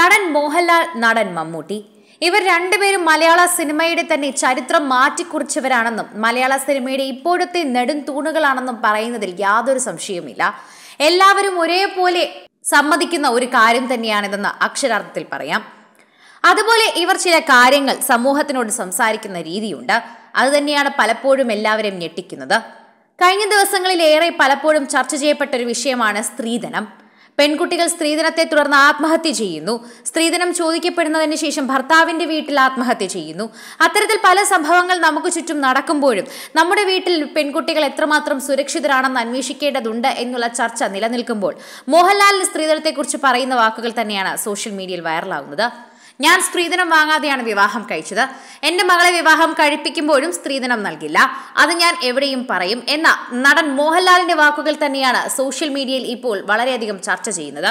നടൻ മോഹൻലാൽ നടൻ മമ്മൂട്ടി ഇവർ രണ്ടുപേരും മലയാള സിനിമയുടെ തന്നെ ചരിത്രം മാറ്റിക്കുറിച്ചവരാണെന്നും മലയാള സിനിമയുടെ ഇപ്പോഴത്തെ നെടും തൂണുകളാണെന്നും പറയുന്നതിൽ യാതൊരു സംശയവുമില്ല എല്ലാവരും ഒരേപോലെ സമ്മതിക്കുന്ന ഒരു കാര്യം തന്നെയാണിതെന്ന് അക്ഷരാർത്ഥത്തിൽ പറയാം അതുപോലെ ഇവർ ചില കാര്യങ്ങൾ സമൂഹത്തിനോട് സംസാരിക്കുന്ന രീതിയുണ്ട് അത് തന്നെയാണ് പലപ്പോഴും എല്ലാവരെയും ഞെട്ടിക്കുന്നത് കഴിഞ്ഞ ദിവസങ്ങളിലേറെ പലപ്പോഴും ചർച്ച ചെയ്യപ്പെട്ട ഒരു വിഷയമാണ് സ്ത്രീധനം പെൺകുട്ടികൾ സ്ത്രീധനത്തെ തുടർന്ന് ആത്മഹത്യ ചെയ്യുന്നു സ്ത്രീധനം ചോദിക്കപ്പെടുന്നതിന് ശേഷം ഭർത്താവിന്റെ വീട്ടിൽ ആത്മഹത്യ ചെയ്യുന്നു അത്തരത്തിൽ പല സംഭവങ്ങൾ നമുക്ക് ചുറ്റും നടക്കുമ്പോഴും നമ്മുടെ വീട്ടിൽ പെൺകുട്ടികൾ എത്രമാത്രം സുരക്ഷിതരാണെന്ന് അന്വേഷിക്കേണ്ടതുണ്ട് എന്നുള്ള ചർച്ച നിലനിൽക്കുമ്പോൾ മോഹൻലാലിന് സ്ത്രീധനത്തെക്കുറിച്ച് പറയുന്ന വാക്കുകൾ തന്നെയാണ് സോഷ്യൽ മീഡിയയിൽ വൈറലാകുന്നത് ഞാൻ സ്ത്രീധനം വാങ്ങാതെയാണ് വിവാഹം കഴിച്ചത് എന്റെ മകളെ വിവാഹം കഴിപ്പിക്കുമ്പോഴും സ്ത്രീധനം നൽകില്ല അത് ഞാൻ എവിടെയും പറയും എന്ന നടൻ മോഹൻലാലിന്റെ വാക്കുകൾ തന്നെയാണ് സോഷ്യൽ മീഡിയയിൽ ഇപ്പോൾ വളരെയധികം ചർച്ച ചെയ്യുന്നത്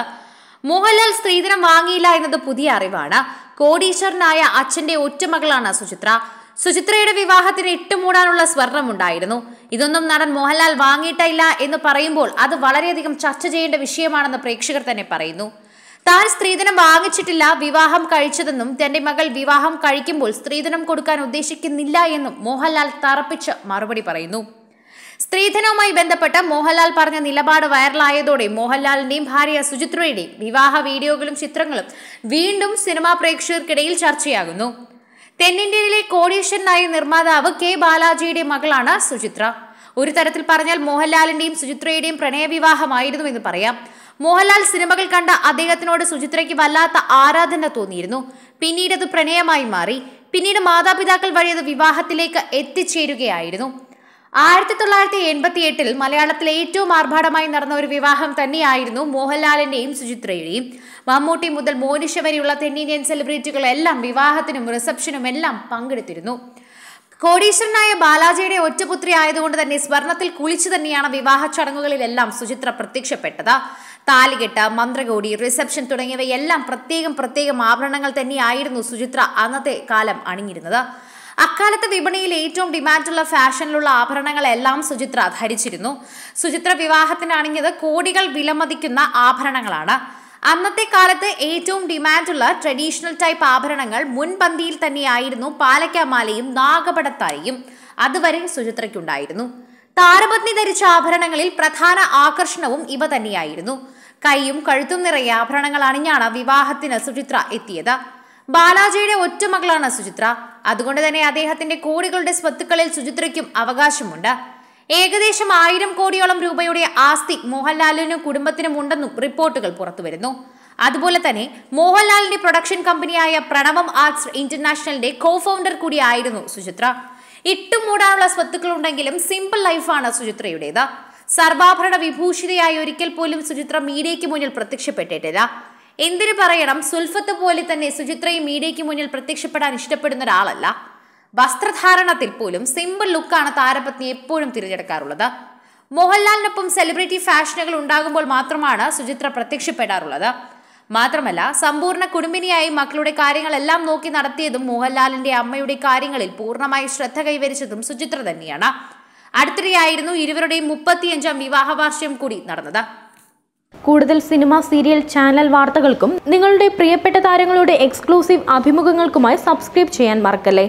മോഹൻലാൽ സ്ത്രീധനം വാങ്ങിയില്ല എന്നത് പുതിയ അറിവാണ് കോടീശ്വരനായ അച്ഛന്റെ ഒറ്റമകളാണ് സുചിത്ര സുചിത്രയുടെ വിവാഹത്തിന് ഇട്ടുമൂടാനുള്ള സ്വർണമുണ്ടായിരുന്നു ഇതൊന്നും നടൻ മോഹൻലാൽ വാങ്ങിയിട്ടില്ല എന്ന് പറയുമ്പോൾ അത് വളരെയധികം ചർച്ച ചെയ്യേണ്ട വിഷയമാണെന്ന് പ്രേക്ഷകർ തന്നെ പറയുന്നു താൻ സ്ത്രീധനം വാങ്ങിച്ചിട്ടില്ല വിവാഹം കഴിച്ചതെന്നും തന്റെ മകൾ വിവാഹം കഴിക്കുമ്പോൾ സ്ത്രീധനം കൊടുക്കാൻ ഉദ്ദേശിക്കുന്നില്ല എന്നും മോഹൻലാൽ തറപ്പിച്ച് മറുപടി പറയുന്നു സ്ത്രീധനവുമായി ബന്ധപ്പെട്ട് മോഹൻലാൽ പറഞ്ഞ നിലപാട് വൈറലായതോടെ മോഹൻലാലിന്റെയും ഭാര്യ സുചിത്രയുടെയും വിവാഹ വീഡിയോകളും ചിത്രങ്ങളും വീണ്ടും സിനിമാ പ്രേക്ഷകർക്കിടയിൽ ചർച്ചയാകുന്നു തെന്നിന്ത്യയിലെ കോടീശ്വരനായ നിർമ്മാതാവ് കെ ബാലാജിയുടെ മകളാണ് സുചിത്ര ഒരു തരത്തിൽ പറഞ്ഞാൽ മോഹൻലാലിന്റെയും സുചിത്രയുടെയും എന്ന് പറയാം മോഹൻലാൽ സിനിമകൾ കണ്ട അദ്ദേഹത്തിനോട് സുചിത്രയ്ക്ക് വല്ലാത്ത ആരാധന തോന്നിയിരുന്നു പിന്നീട് അത് പ്രണയമായി മാറി പിന്നീട് മാതാപിതാക്കൾ വഴി അത് വിവാഹത്തിലേക്ക് എത്തിച്ചേരുകയായിരുന്നു ആയിരത്തി തൊള്ളായിരത്തി എൺപത്തി എട്ടിൽ മലയാളത്തിലെ ഏറ്റവും ആർഭാടമായി നടന്ന ഒരു വിവാഹം തന്നെയായിരുന്നു മോഹൻലാലിന്റെയും സുചിത്രയുടെയും മമ്മൂട്ടി മുതൽ മോനിഷ വരെയുള്ള തെന്നിന്ത്യൻ സെലിബ്രിറ്റികളെല്ലാം വിവാഹത്തിനും റിസപ്ഷനും എല്ലാം പങ്കെടുത്തിരുന്നു കോടീശ്വരനായ ബാലാജിയുടെ ഒറ്റപുത്രി ആയതുകൊണ്ട് തന്നെ സ്വർണത്തിൽ കുളിച്ചു തന്നെയാണ് വിവാഹ ചടങ്ങുകളിലെല്ലാം സുചിത്ര പ്രത്യക്ഷപ്പെട്ടത് താലികെട്ട് മന്ത്രകോടി റിസപ്ഷൻ തുടങ്ങിയവയെല്ലാം പ്രത്യേകം പ്രത്യേകം ആഭരണങ്ങൾ തന്നെയായിരുന്നു സുചിത്ര അന്നത്തെ കാലം അണിഞ്ഞിരുന്നത് അക്കാലത്തെ വിപണിയിൽ ഏറ്റവും ഡിമാൻഡുള്ള ഫാഷനിലുള്ള ആഭരണങ്ങളെല്ലാം സുചിത്ര ധരിച്ചിരുന്നു സുചിത്ര വിവാഹത്തിന് അണിഞ്ഞത് കോടികൾ വിലമതിക്കുന്ന ആഭരണങ്ങളാണ് അന്നത്തെ കാലത്ത് ഏറ്റവും ഡിമാൻഡുള്ള ട്രഡീഷണൽ ടൈപ്പ് ആഭരണങ്ങൾ മുൻപന്തിയിൽ തന്നെയായിരുന്നു പാലക്കാമാലയും നാഗപടത്തായും അതുവരെ സുചിത്രയ്ക്കുണ്ടായിരുന്നു താരപത്നി ധരിച്ച ആഭരണങ്ങളിൽ പ്രധാന ആകർഷണവും ഇവ തന്നെയായിരുന്നു കൈയും കഴുത്തും നിറയെ ആഭരണങ്ങൾ അണിഞ്ഞാണ് വിവാഹത്തിന് സുചിത്ര എത്തിയത് ബാലാജിയുടെ ഒറ്റ മകളാണ് സുചിത്ര അതുകൊണ്ട് തന്നെ അദ്ദേഹത്തിന്റെ കോടികളുടെ സ്വത്തുക്കളിൽ സുചിത്രയ്ക്കും അവകാശമുണ്ട് ഏകദേശം ആയിരം കോടിയോളം രൂപയുടെ ആസ്തി മോഹൻലാലിനും കുടുംബത്തിനും ഉണ്ടെന്നും റിപ്പോർട്ടുകൾ പുറത്തുവരുന്നു അതുപോലെ തന്നെ മോഹൻലാലിന്റെ പ്രൊഡക്ഷൻ കമ്പനിയായ പ്രണവം ആർട്സ് ഇന്റർനാഷണലിന്റെ കോ ഫൗണ്ടർ കൂടിയായിരുന്നു സുചിത്ര മൂടാനുള്ള സ്വത്തുക്കളുണ്ടെങ്കിലും സിമ്പിൾ ലൈഫാണ് സുചിത്രയുടേത് സർവാഭരണ വിഭൂഷിതയായി ഒരിക്കൽ പോലും സുചിത്ര മീഡിയയ്ക്ക് മുന്നിൽ പ്രത്യക്ഷപ്പെട്ടിട്ടില്ല എന്തിനു പറയണം സുൽഫത്ത് പോലെ തന്നെ സുചിത്രയും മീഡിയയ്ക്ക് മുന്നിൽ പ്രത്യക്ഷപ്പെടാൻ ഇഷ്ടപ്പെടുന്ന ഒരാളല്ല വസ്ത്രധാരണത്തിൽ പോലും സിമ്പിൾ ലുക്കാണ് താരപത്നി എപ്പോഴും തിരഞ്ഞെടുക്കാറുള്ളത് മോഹൻലാലിനൊപ്പം സെലിബ്രിറ്റി ഫാഷനുകൾ ഉണ്ടാകുമ്പോൾ മാത്രമാണ് സുചിത്ര പ്രത്യക്ഷപ്പെടാറുള്ളത് മാത്രമല്ല സമ്പൂർണ്ണ കുടുംബിനിയായി മക്കളുടെ കാര്യങ്ങളെല്ലാം നോക്കി നടത്തിയതും മോഹൻലാലിന്റെ അമ്മയുടെ കാര്യങ്ങളിൽ പൂർണ്ണമായി ശ്രദ്ധ കൈവരിച്ചതും സുചിത്ര തന്നെയാണ് അടുത്തിടെയായിരുന്നു ഇരുവരുടെയും മുപ്പത്തിയഞ്ചാം വിവാഹ വാർഷികം കൂടി നടന്നത് കൂടുതൽ സിനിമ സീരിയൽ ചാനൽ വാർത്തകൾക്കും നിങ്ങളുടെ പ്രിയപ്പെട്ട താരങ്ങളുടെ എക്സ്ക്ലൂസീവ് അഭിമുഖങ്ങൾക്കുമായി സബ്സ്ക്രൈബ് ചെയ്യാൻ മറക്കല്ലേ